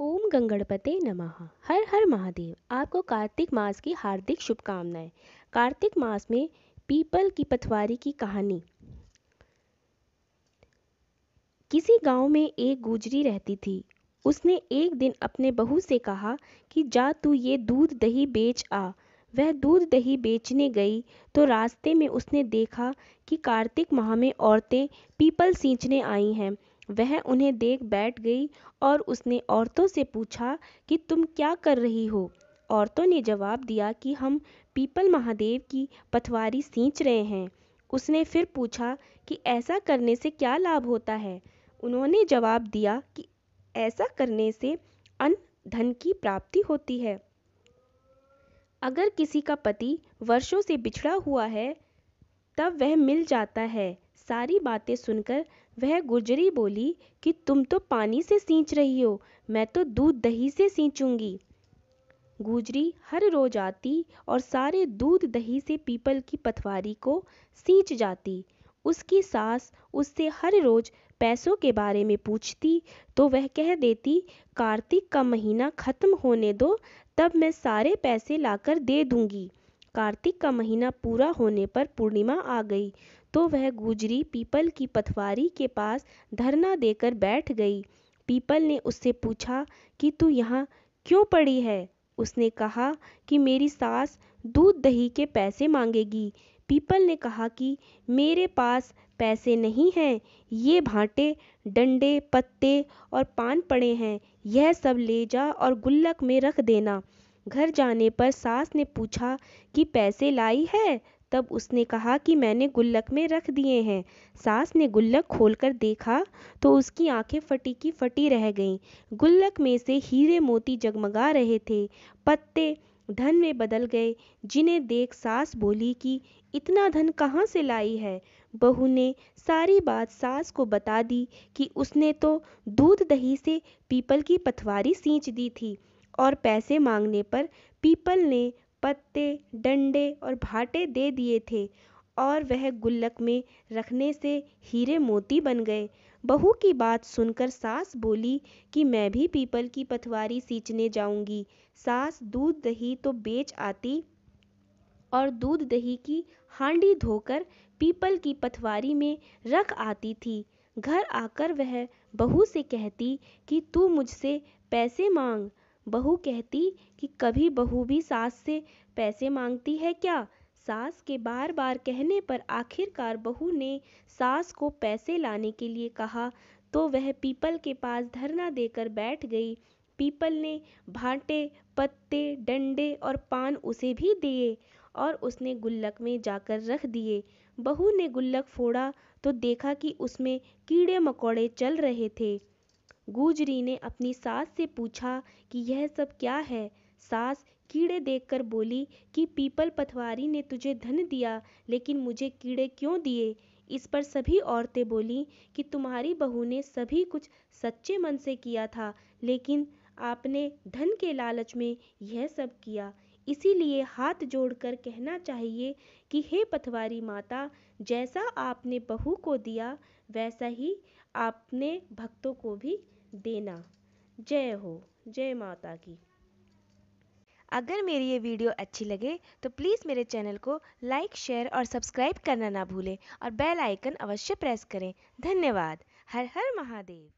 ओम गंगणपते नमः हर हर महादेव आपको कार्तिक मास की हार्दिक शुभकामनाएं कार्तिक मास में पीपल की पथवारी की कहानी किसी गांव में एक गुजरी रहती थी उसने एक दिन अपने बहू से कहा कि जा तू ये दूध दही बेच आ वह दूध दही बेचने गई तो रास्ते में उसने देखा कि कार्तिक माह में औरतें पीपल सींचने आई हैं वह उन्हें देख बैठ गई और उसने औरतों से पूछा कि तुम क्या कर रही हो औरतों ने जवाब दिया कि हम पीपल महादेव की पथवारी सींच रहे हैं उसने फिर पूछा कि ऐसा करने से क्या लाभ होता है उन्होंने जवाब दिया कि ऐसा करने से अन्न धन की प्राप्ति होती है अगर किसी का पति वर्षों से बिछड़ा हुआ है तब वह मिल जाता है सारी बातें सुनकर वह गुजरी बोली कि तुम तो पानी से सींच रही हो मैं तो दूध दही से सींचूंगी गुजरी हर रोज आती और सारे दूध दही से पीपल की पथवारी को सींच जाती उसकी सास उससे हर रोज पैसों के बारे में पूछती तो वह कह देती कार्तिक का महीना खत्म होने दो तब मैं सारे पैसे लाकर दे दूंगी कार्तिक का महीना पूरा होने पर पूर्णिमा आ गई तो वह गुजरी पीपल की पथवारी के पास धरना देकर बैठ गई पीपल ने उससे पूछा कि तू यहाँ क्यों पड़ी है उसने कहा कि मेरी सास दूध दही के पैसे मांगेगी पीपल ने कहा कि मेरे पास पैसे नहीं हैं ये भांटे डंडे पत्ते और पान पड़े हैं यह सब ले जा और गुल्लक में रख देना घर जाने पर सास ने पूछा कि पैसे लाई है तब उसने कहा कि मैंने गुल्लक में रख दिए हैं सास ने गुल्लक खोलकर देखा तो उसकी आंखें फटी की फटी रह गईं गुल्लक में से हीरे मोती जगमगा रहे थे पत्ते धन में बदल गए जिन्हें देख सास बोली कि इतना धन कहाँ से लाई है बहू ने सारी बात सास को बता दी कि उसने तो दूध दही से पीपल की पथवारी सींच दी थी और पैसे मांगने पर पीपल ने पत्ते डंडे और भाटे दे दिए थे और वह गुल्लक में रखने से हीरे मोती बन गए बहू की बात सुनकर सास बोली कि मैं भी पीपल की पथवारी सींचने जाऊंगी सास दूध दही तो बेच आती और दूध दही की हांडी धोकर पीपल की पथवारी में रख आती थी घर आकर वह बहू से कहती कि तू मुझसे पैसे मांग बहू कहती कि कभी बहू भी सास से पैसे मांगती है क्या सास के बार बार कहने पर आखिरकार बहू ने सास को पैसे लाने के लिए कहा तो वह पीपल के पास धरना देकर बैठ गई पीपल ने भांटे पत्ते डंडे और पान उसे भी दिए और उसने गुल्लक में जाकर रख दिए बहू ने गुल्लक फोड़ा तो देखा कि उसमें कीड़े मकोड़े चल रहे थे गुजरी ने अपनी सास से पूछा कि यह सब क्या है सास कीड़े देखकर बोली कि पीपल पथवारी ने तुझे धन दिया लेकिन मुझे कीड़े क्यों दिए इस पर सभी औरतें बोली कि तुम्हारी बहू ने सभी कुछ सच्चे मन से किया था लेकिन आपने धन के लालच में यह सब किया इसीलिए हाथ जोड़कर कहना चाहिए कि हे पथवारी माता जैसा आपने बहू को दिया वैसा ही आपने भक्तों को भी देना जय हो जय माता की अगर मेरी ये वीडियो अच्छी लगे तो प्लीज़ मेरे चैनल को लाइक शेयर और सब्सक्राइब करना ना भूलें और बेल आइकन अवश्य प्रेस करें धन्यवाद हर हर महादेव